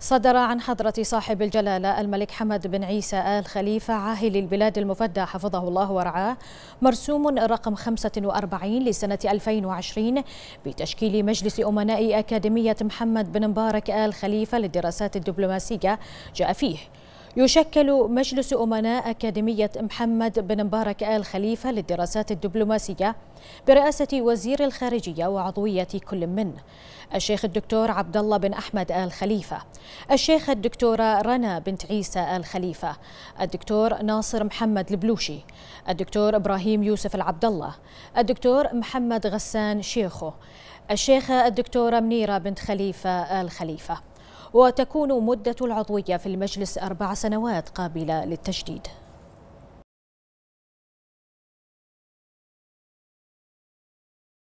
صدر عن حضرة صاحب الجلالة الملك حمد بن عيسى آل خليفة عاهل البلاد المفدى حفظه الله ورعاه مرسوم رقم 45 لسنة 2020 بتشكيل مجلس أمناء أكاديمية محمد بن مبارك آل خليفة للدراسات الدبلوماسية جاء فيه يشكل مجلس أمناء أكاديمية محمد بن مبارك آل خليفة للدراسات الدبلوماسية برئاسة وزير الخارجية وعضوية كل من الشيخ الدكتور عبد الله بن أحمد آل خليفة الشيخ الدكتورة رنا بنت عيسى آل خليفة الدكتور ناصر محمد البلوشي الدكتور إبراهيم يوسف العبد الله الدكتور محمد غسان شيخه الشيخة الدكتورة منيرة بنت خليفة آل خليفة وتكون مدة العضوية في المجلس أربع سنوات قابلة للتجديد